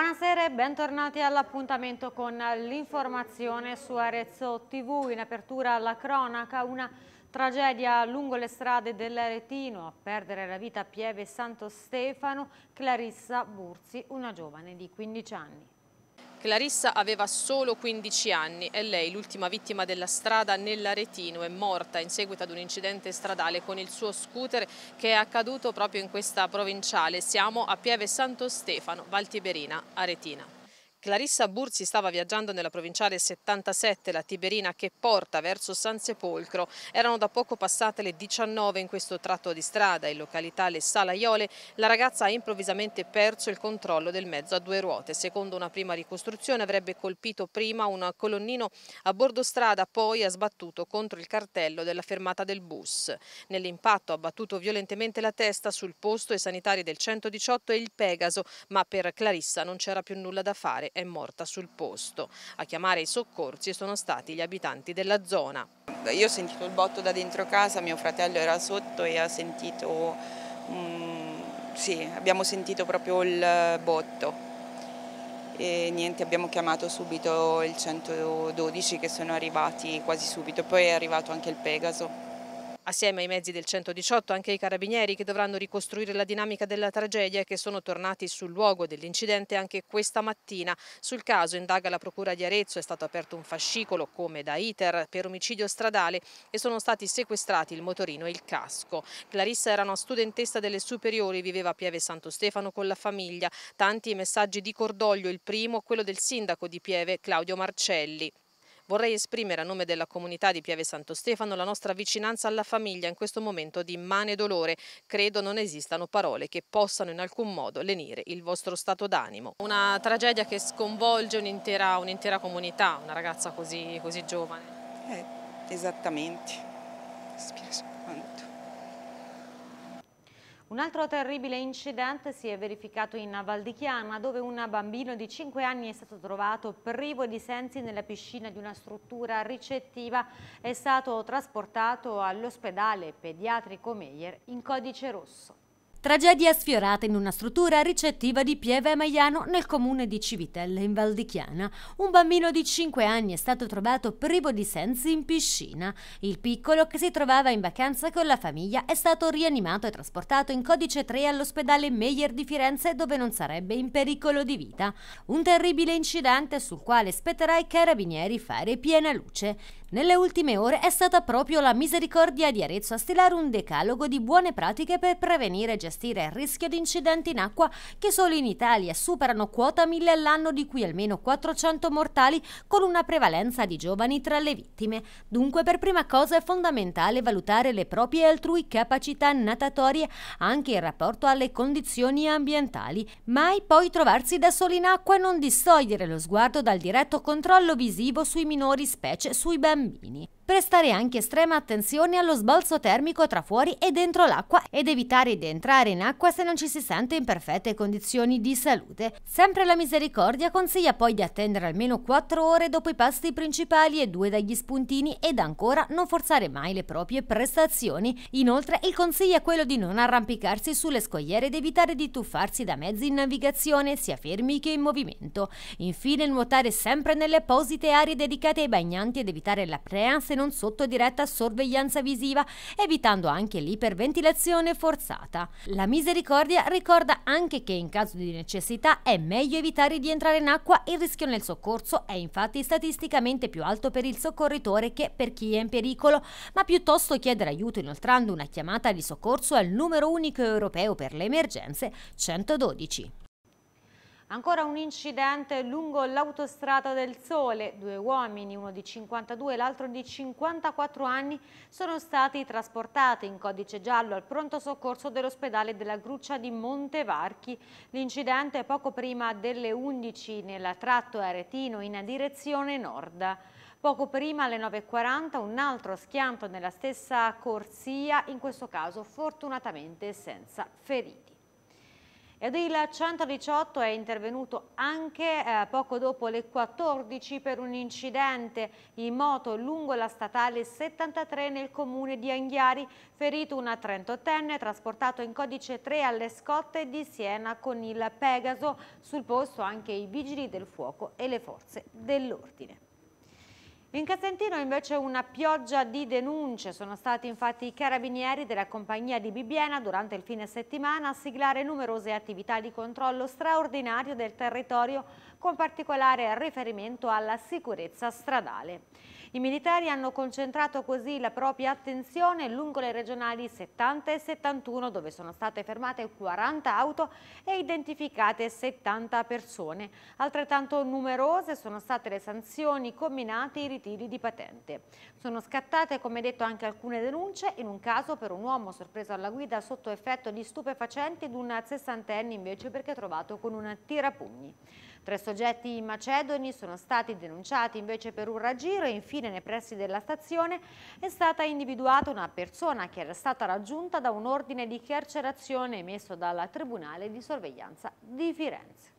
Buonasera e bentornati all'appuntamento con l'informazione su Arezzo TV. In apertura alla cronaca una tragedia lungo le strade dell'Aretino. A perdere la vita a Pieve Santo Stefano, Clarissa Burzi, una giovane di 15 anni. Clarissa aveva solo 15 anni e lei, l'ultima vittima della strada nell'Aretino, è morta in seguito ad un incidente stradale con il suo scooter che è accaduto proprio in questa provinciale. Siamo a Pieve Santo Stefano, Valtiberina, Aretina. Clarissa Burzi stava viaggiando nella provinciale 77, la Tiberina che porta verso San Sepolcro. Erano da poco passate le 19 in questo tratto di strada, in località Le Salaiole, la ragazza ha improvvisamente perso il controllo del mezzo a due ruote. Secondo una prima ricostruzione avrebbe colpito prima un colonnino a bordo strada, poi ha sbattuto contro il cartello della fermata del bus. Nell'impatto ha battuto violentemente la testa sul posto e sanitari del 118 e il Pegaso, ma per Clarissa non c'era più nulla da fare madre è morta sul posto. A chiamare i soccorsi sono stati gli abitanti della zona. Io ho sentito il botto da dentro casa, mio fratello era sotto e ha sentito, mm, sì, abbiamo sentito proprio il botto. E niente, abbiamo chiamato subito il 112 che sono arrivati quasi subito, poi è arrivato anche il Pegaso. Assieme ai mezzi del 118 anche i carabinieri che dovranno ricostruire la dinamica della tragedia e che sono tornati sul luogo dell'incidente anche questa mattina. Sul caso indaga la procura di Arezzo, è stato aperto un fascicolo come da ITER per omicidio stradale e sono stati sequestrati il motorino e il casco. Clarissa era una studentessa delle superiori, viveva a Pieve Santo Stefano con la famiglia. Tanti messaggi di cordoglio, il primo quello del sindaco di Pieve Claudio Marcelli. Vorrei esprimere a nome della comunità di Piave Santo Stefano la nostra vicinanza alla famiglia in questo momento di immane dolore. Credo non esistano parole che possano in alcun modo lenire il vostro stato d'animo. Una tragedia che sconvolge un'intera un comunità, una ragazza così, così giovane. Eh, esattamente, spiace. Un altro terribile incidente si è verificato in Valdichiana dove un bambino di 5 anni è stato trovato privo di sensi nella piscina di una struttura ricettiva è stato trasportato all'ospedale pediatrico Meyer in codice rosso. Tragedia sfiorata in una struttura ricettiva di Pieve Maiano nel comune di Civitella in Val di Chiana. Un bambino di 5 anni è stato trovato privo di sensi in piscina. Il piccolo, che si trovava in vacanza con la famiglia, è stato rianimato e trasportato in codice 3 all'ospedale Meyer di Firenze dove non sarebbe in pericolo di vita. Un terribile incidente sul quale spetterà ai carabinieri fare piena luce. Nelle ultime ore è stata proprio la misericordia di Arezzo a stilare un decalogo di buone pratiche per prevenire e gestire gestire il rischio di incidenti in acqua che solo in Italia superano quota 1000 all'anno di cui almeno 400 mortali con una prevalenza di giovani tra le vittime. Dunque per prima cosa è fondamentale valutare le proprie e altrui capacità natatorie anche in rapporto alle condizioni ambientali, mai poi trovarsi da soli in acqua e non distogliere lo sguardo dal diretto controllo visivo sui minori specie sui bambini prestare anche estrema attenzione allo sbalzo termico tra fuori e dentro l'acqua ed evitare di entrare in acqua se non ci si sente in perfette condizioni di salute. Sempre la misericordia consiglia poi di attendere almeno 4 ore dopo i pasti principali e 2 dagli spuntini ed ancora non forzare mai le proprie prestazioni. Inoltre il consiglio è quello di non arrampicarsi sulle scogliere ed evitare di tuffarsi da mezzi in navigazione sia fermi che in movimento. Infine nuotare sempre nelle apposite aree dedicate ai bagnanti ed evitare la prea se non sotto diretta sorveglianza visiva, evitando anche l'iperventilazione forzata. La misericordia ricorda anche che in caso di necessità è meglio evitare di entrare in acqua, il rischio nel soccorso è infatti statisticamente più alto per il soccorritore che per chi è in pericolo, ma piuttosto chiedere aiuto inoltrando una chiamata di soccorso al numero unico europeo per le emergenze 112. Ancora un incidente lungo l'autostrada del Sole. Due uomini, uno di 52 e l'altro di 54 anni, sono stati trasportati in codice giallo al pronto soccorso dell'ospedale della Gruccia di Montevarchi. L'incidente è poco prima delle 11 nel tratto aretino in direzione nord. Poco prima alle 9.40 un altro schianto nella stessa corsia, in questo caso fortunatamente senza feriti. Ed il 118 è intervenuto anche eh, poco dopo le 14 per un incidente in moto lungo la statale 73 nel comune di Anghiari, ferito una 38enne trasportato in codice 3 alle scotte di Siena con il Pegaso, sul posto anche i vigili del fuoco e le forze dell'ordine. In Casentino invece una pioggia di denunce, sono stati infatti i carabinieri della compagnia di Bibbiena durante il fine settimana a siglare numerose attività di controllo straordinario del territorio con particolare riferimento alla sicurezza stradale. I militari hanno concentrato così la propria attenzione lungo le regionali 70 e 71 dove sono state fermate 40 auto e identificate 70 persone. Altrettanto numerose sono state le sanzioni combinate i ritiri di patente. Sono scattate, come detto, anche alcune denunce, in un caso per un uomo sorpreso alla guida sotto effetto di stupefacenti ed un sessantenne invece perché trovato con un tirapugni. Tre soggetti macedoni sono stati denunciati invece per un raggiro e infine nei pressi della stazione è stata individuata una persona che era stata raggiunta da un ordine di carcerazione emesso dal Tribunale di Sorveglianza di Firenze.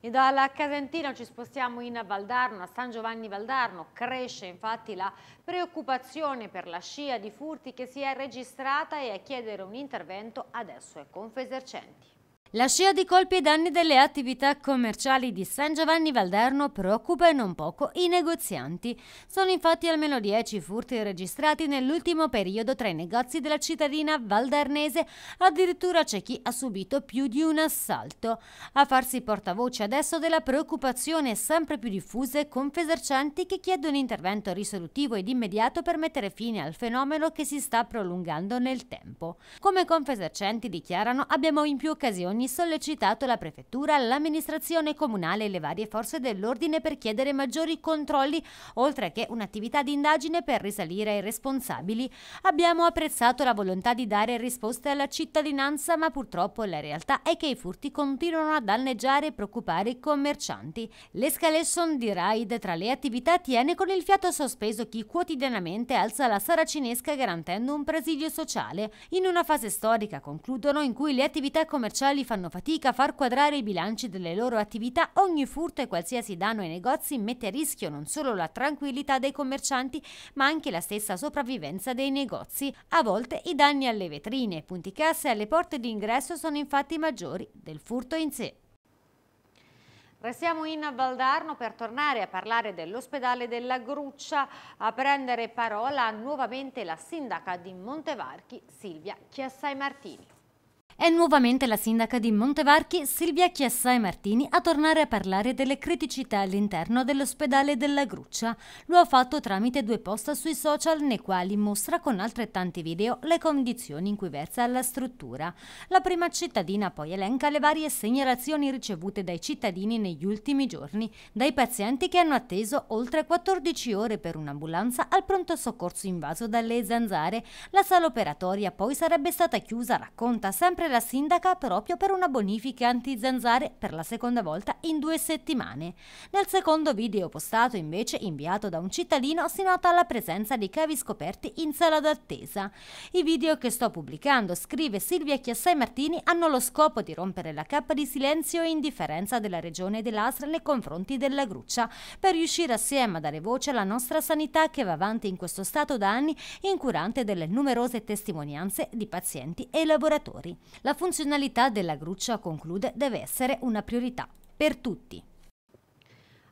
E dalla Casentino ci spostiamo in Valdarno, a San Giovanni Valdarno. Cresce infatti la preoccupazione per la scia di furti che si è registrata e a chiedere un intervento adesso è Confesercenti. La scia di colpi e danni delle attività commerciali di San Giovanni Valderno preoccupa non poco i negozianti. Sono infatti almeno 10 furti registrati nell'ultimo periodo tra i negozi della cittadina valdarnese, addirittura c'è chi ha subito più di un assalto. A farsi portavoce adesso della preoccupazione sempre più diffusa e confesercenti che chiedono un intervento risolutivo ed immediato per mettere fine al fenomeno che si sta prolungando nel tempo. Come confesercenti dichiarano abbiamo in più occasioni anni sollecitato la prefettura, l'amministrazione comunale e le varie forze dell'ordine per chiedere maggiori controlli, oltre che un'attività di indagine per risalire ai responsabili. Abbiamo apprezzato la volontà di dare risposte alla cittadinanza, ma purtroppo la realtà è che i furti continuano a danneggiare e preoccupare i commercianti. L'escalation di raid tra le attività tiene con il fiato sospeso chi quotidianamente alza la saracinesca garantendo un presidio sociale. In una fase storica, concludono, in cui le attività commerciali fanno fanno fatica a far quadrare i bilanci delle loro attività, ogni furto e qualsiasi danno ai negozi mette a rischio non solo la tranquillità dei commercianti, ma anche la stessa sopravvivenza dei negozi. A volte i danni alle vetrine, punti casse e alle porte d'ingresso sono infatti maggiori del furto in sé. Restiamo in Valdarno per tornare a parlare dell'ospedale della Gruccia, a prendere parola nuovamente la sindaca di Montevarchi, Silvia Chiassai Martini. È nuovamente la sindaca di Montevarchi Silvia Chiassai Martini a tornare a parlare delle criticità all'interno dell'ospedale della Gruccia. Lo ha fatto tramite due post sui social nei quali mostra con altrettanti video le condizioni in cui versa la struttura. La prima cittadina poi elenca le varie segnalazioni ricevute dai cittadini negli ultimi giorni, dai pazienti che hanno atteso oltre 14 ore per un'ambulanza al pronto soccorso invaso dalle zanzare. La sala operatoria poi sarebbe stata chiusa, racconta sempre sempre la sindaca proprio per una bonifica anti-zanzare per la seconda volta in due settimane. Nel secondo video postato invece inviato da un cittadino si nota la presenza di cavi scoperti in sala d'attesa. I video che sto pubblicando, scrive Silvia Chiassai Martini, hanno lo scopo di rompere la cappa di silenzio e indifferenza della regione dell'Astra nei confronti della gruccia, per riuscire assieme a dare voce alla nostra sanità che va avanti in questo stato da anni incurante delle numerose testimonianze di pazienti e lavoratori. La funzionalità della gruccia, conclude, deve essere una priorità per tutti.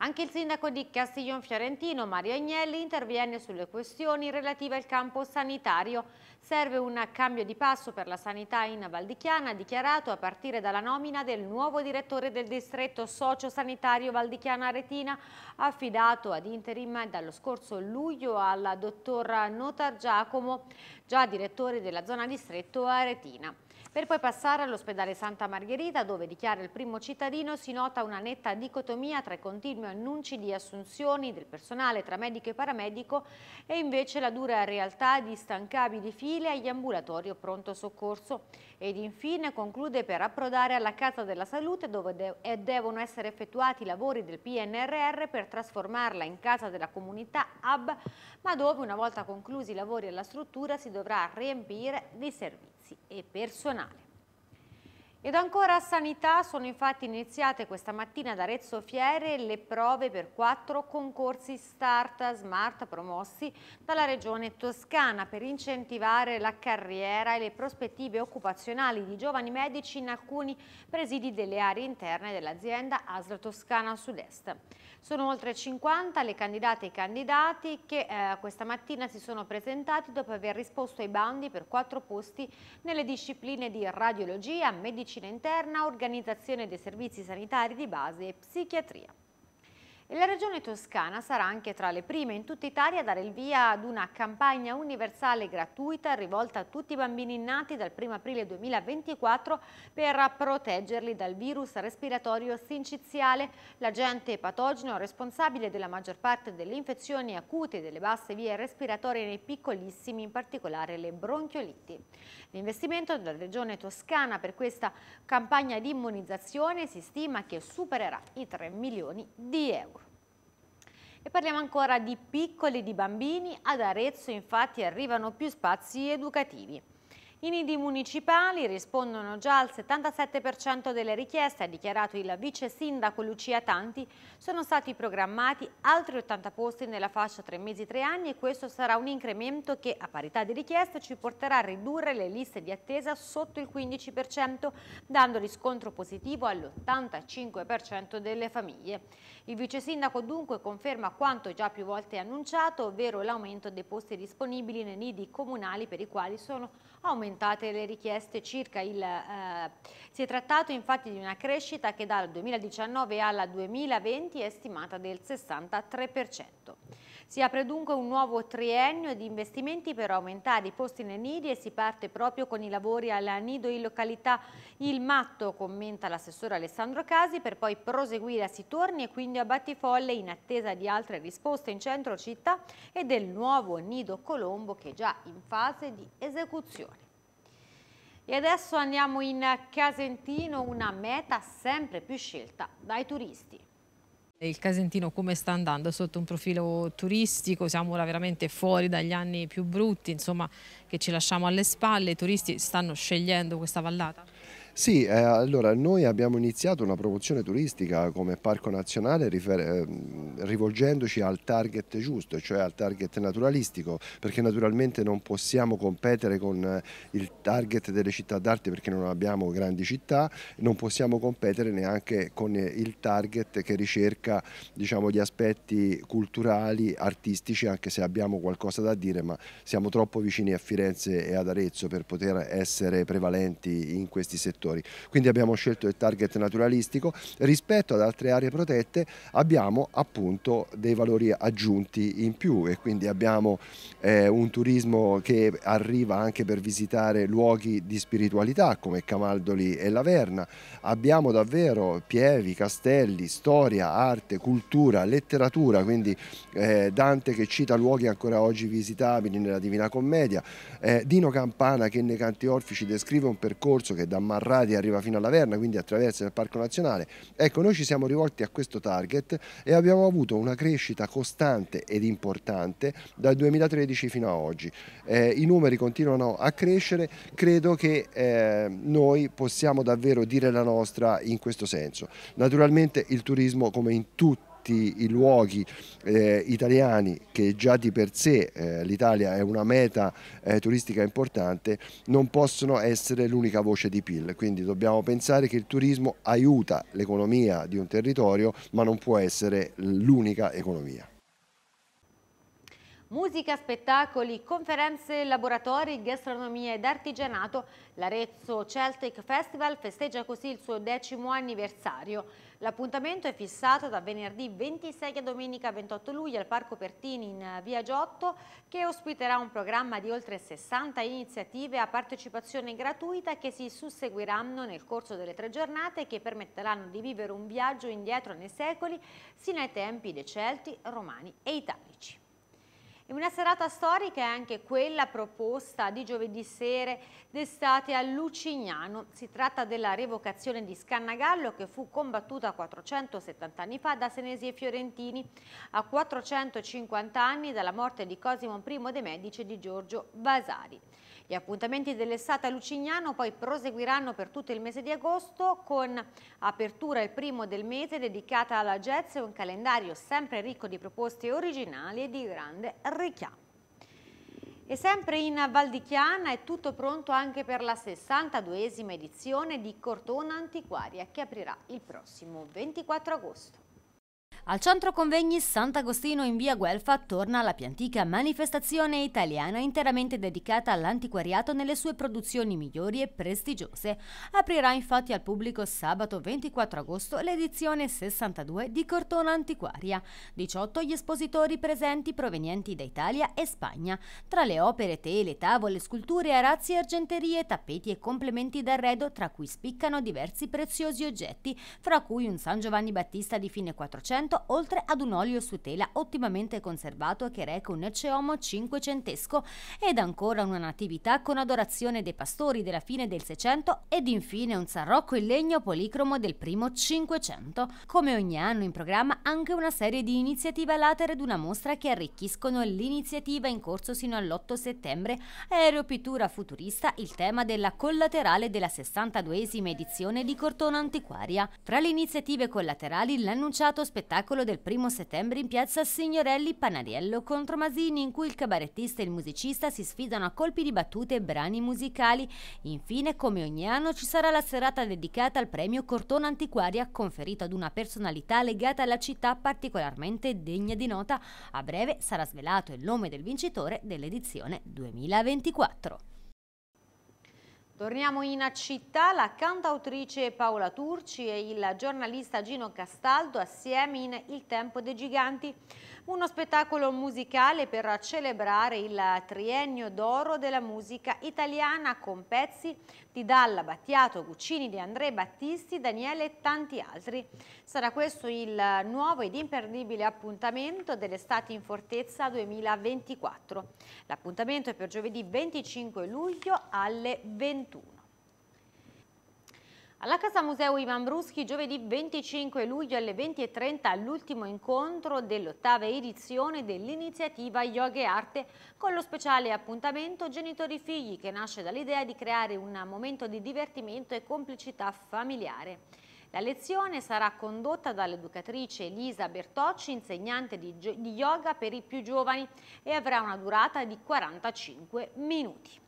Anche il sindaco di Castiglione Fiorentino, Mario Agnelli, interviene sulle questioni relative al campo sanitario. Serve un cambio di passo per la sanità in Valdichiana, dichiarato a partire dalla nomina del nuovo direttore del distretto socio-sanitario Valdichiana Retina, affidato ad interim dallo scorso luglio alla dottor Notar Giacomo, già direttore della zona distretto Aretina per poi passare all'ospedale Santa Margherita dove, dichiara il primo cittadino, si nota una netta dicotomia tra i continui annunci di assunzioni del personale tra medico e paramedico e invece la dura realtà di stancabili file agli ambulatori o pronto soccorso. Ed infine conclude per approdare alla Casa della Salute dove de devono essere effettuati i lavori del PNRR per trasformarla in Casa della Comunità Hub, ma dove una volta conclusi i lavori alla struttura si dovrà riempire di servizi servizi e personale. Ed ancora a sanità sono infatti iniziate questa mattina ad Arezzo Fiere le prove per quattro concorsi Start Smart promossi dalla regione toscana per incentivare la carriera e le prospettive occupazionali di giovani medici in alcuni presidi delle aree interne dell'azienda ASL Toscana Sud-Est. Sono oltre 50 le candidate e i candidati che eh, questa mattina si sono presentati dopo aver risposto ai bandi per quattro posti nelle discipline di radiologia, medicina medicina interna, organizzazione dei servizi sanitari di base e psichiatria. E la regione toscana sarà anche tra le prime in tutta Italia a dare il via ad una campagna universale gratuita rivolta a tutti i bambini nati dal 1 aprile 2024 per proteggerli dal virus respiratorio sinciziale, l'agente patogeno responsabile della maggior parte delle infezioni acute e delle basse vie respiratorie nei piccolissimi, in particolare le bronchioliti. L'investimento della regione toscana per questa campagna di immunizzazione si stima che supererà i 3 milioni di euro. E parliamo ancora di piccoli e di bambini, ad Arezzo infatti arrivano più spazi educativi. I nidi municipali rispondono già al 77% delle richieste, ha dichiarato il vice sindaco Lucia Tanti. Sono stati programmati altri 80 posti nella fascia 3 mesi-3 anni e questo sarà un incremento che a parità di richieste ci porterà a ridurre le liste di attesa sotto il 15%, dando riscontro positivo all'85% delle famiglie. Il vice sindaco dunque conferma quanto già più volte annunciato, ovvero l'aumento dei posti disponibili nei nidi comunali per i quali sono aumentate le richieste circa il... Eh, si è trattato infatti di una crescita che dal 2019 alla 2020 è stimata del 63%. Si apre dunque un nuovo triennio di investimenti per aumentare i posti nei nidi e si parte proprio con i lavori al nido in località Il Matto, commenta l'assessore Alessandro Casi, per poi proseguire a Sitorni e quindi a Battifolle in attesa di altre risposte in centro città e del nuovo nido Colombo che è già in fase di esecuzione. E adesso andiamo in Casentino, una meta sempre più scelta dai turisti. Il Casentino come sta andando sotto un profilo turistico, siamo ora veramente fuori dagli anni più brutti insomma, che ci lasciamo alle spalle, i turisti stanno scegliendo questa vallata? Sì, eh, allora noi abbiamo iniziato una promozione turistica come Parco Nazionale eh, rivolgendoci al target giusto, cioè al target naturalistico, perché naturalmente non possiamo competere con eh, il target delle città d'arte perché non abbiamo grandi città, non possiamo competere neanche con eh, il target che ricerca diciamo, gli aspetti culturali, artistici, anche se abbiamo qualcosa da dire, ma siamo troppo vicini a Firenze e ad Arezzo per poter essere prevalenti in questi settori settori. Quindi abbiamo scelto il target naturalistico, rispetto ad altre aree protette abbiamo appunto dei valori aggiunti in più e quindi abbiamo eh, un turismo che arriva anche per visitare luoghi di spiritualità come Camaldoli e Laverna, abbiamo davvero Pievi, Castelli, storia, arte, cultura, letteratura, quindi eh, Dante che cita luoghi ancora oggi visitabili nella Divina Commedia, eh, Dino Campana che nei canti orfici descrive un percorso che da Marra Prati arriva fino alla Verna, quindi attraversa il Parco Nazionale. Ecco, noi ci siamo rivolti a questo target e abbiamo avuto una crescita costante ed importante dal 2013 fino ad oggi. Eh, I numeri continuano a crescere, credo che eh, noi possiamo davvero dire la nostra in questo senso. Naturalmente il turismo come in tutti tutti i luoghi eh, italiani che già di per sé eh, l'Italia è una meta eh, turistica importante non possono essere l'unica voce di PIL, quindi dobbiamo pensare che il turismo aiuta l'economia di un territorio ma non può essere l'unica economia. Musica, spettacoli, conferenze, laboratori, gastronomia ed artigianato, l'Arezzo Celtic Festival festeggia così il suo decimo anniversario. L'appuntamento è fissato da venerdì 26 a domenica 28 luglio al Parco Pertini in Via Giotto che ospiterà un programma di oltre 60 iniziative a partecipazione gratuita che si susseguiranno nel corso delle tre giornate e che permetteranno di vivere un viaggio indietro nei secoli sino ai tempi dei Celti, Romani e Italici. E una serata storica è anche quella proposta di giovedì sera d'estate a Lucignano. Si tratta della revocazione di Scannagallo che fu combattuta 470 anni fa da senesi e fiorentini a 450 anni dalla morte di Cosimo I de' Medici e di Giorgio Vasari. Gli appuntamenti dell'estate a Lucignano poi proseguiranno per tutto il mese di agosto con apertura il primo del mese dedicata alla jazz e un calendario sempre ricco di proposte originali e di grande richiamo. E sempre in Val di Chiana è tutto pronto anche per la 62esima edizione di Cortona Antiquaria che aprirà il prossimo 24 agosto. Al centro convegni Sant'Agostino in via Guelfa torna la più antica manifestazione italiana interamente dedicata all'antiquariato nelle sue produzioni migliori e prestigiose. Aprirà infatti al pubblico sabato 24 agosto l'edizione 62 di Cortona Antiquaria. 18 gli espositori presenti provenienti da Italia e Spagna. Tra le opere, tele, tavole, sculture, arazzi, argenterie, tappeti e complementi d'arredo, tra cui spiccano diversi preziosi oggetti, fra cui un San Giovanni Battista di fine 400 cioccolato, oltre ad un olio su tela ottimamente conservato che reca un ceomo cinquecentesco ed ancora una natività con adorazione dei pastori della fine del Seicento ed infine un sarrocco in legno policromo del primo Cinquecento. Come ogni anno in programma anche una serie di iniziative latere ed una mostra che arricchiscono l'iniziativa in corso sino all'8 settembre, aeropittura futurista, il tema della collaterale della 62esima edizione di Cortona Antiquaria. Tra le iniziative collaterali l'annunciato spettacolo spettacolo del primo settembre in piazza Signorelli Panariello contro Masini in cui il cabarettista e il musicista si sfidano a colpi di battute e brani musicali. Infine, come ogni anno, ci sarà la serata dedicata al premio Cortona Antiquaria conferito ad una personalità legata alla città particolarmente degna di nota. A breve sarà svelato il nome del vincitore dell'edizione 2024. Torniamo in città, la cantautrice Paola Turci e il giornalista Gino Castaldo assieme in Il Tempo dei Giganti, uno spettacolo musicale per celebrare il triennio d'oro della musica italiana con pezzi di Dalla Battiato, Guccini, De André Battisti, Daniele e tanti altri. Sarà questo il nuovo ed imperdibile appuntamento dell'estate in Fortezza 2024. L'appuntamento è per giovedì 25 luglio alle 21. 2021. Alla Casa Museo Ivan Bruschi giovedì 25 luglio alle 20.30 l'ultimo incontro dell'ottava edizione dell'iniziativa Yoga e Arte con lo speciale appuntamento Genitori Figli che nasce dall'idea di creare un momento di divertimento e complicità familiare. La lezione sarà condotta dall'educatrice Elisa Bertocci, insegnante di yoga per i più giovani e avrà una durata di 45 minuti.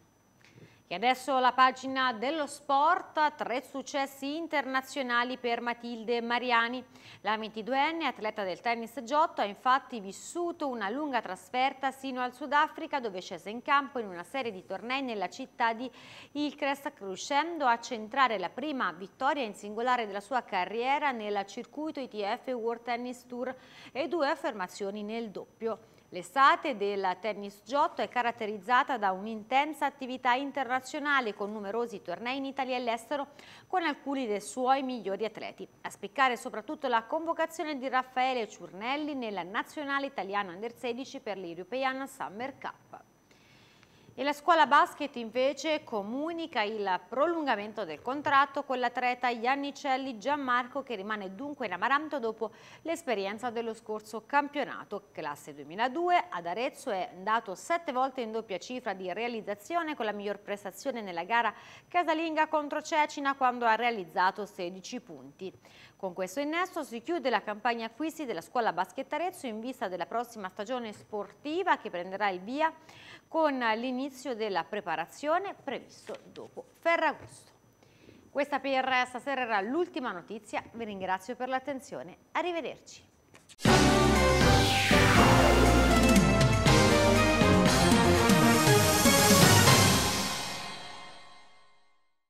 E adesso la pagina dello sport, tre successi internazionali per Matilde Mariani. La 22enne atleta del tennis Giotto ha infatti vissuto una lunga trasferta sino al Sudafrica dove è scesa in campo in una serie di tornei nella città di Ilcrest riuscendo a centrare la prima vittoria in singolare della sua carriera nel circuito ITF World Tennis Tour e due affermazioni nel doppio. L'estate del tennis Giotto è caratterizzata da un'intensa attività internazionale con numerosi tornei in Italia e all'estero con alcuni dei suoi migliori atleti. A spiccare soprattutto la convocazione di Raffaele Ciurnelli nella nazionale italiana under 16 per l'European Summer Cup. E la scuola basket invece comunica il prolungamento del contratto con l'atleta Iannicelli Gianmarco che rimane dunque in Amaranto dopo l'esperienza dello scorso campionato. Classe 2002 ad Arezzo è andato sette volte in doppia cifra di realizzazione con la miglior prestazione nella gara casalinga contro Cecina quando ha realizzato 16 punti. Con questo innesto si chiude la campagna acquisti della scuola basket Arezzo in vista della prossima stagione sportiva che prenderà il via con l'inizio l'inizio della preparazione previsto dopo Ferragosto. Questa per stasera era l'ultima notizia, vi ringrazio per l'attenzione, arrivederci.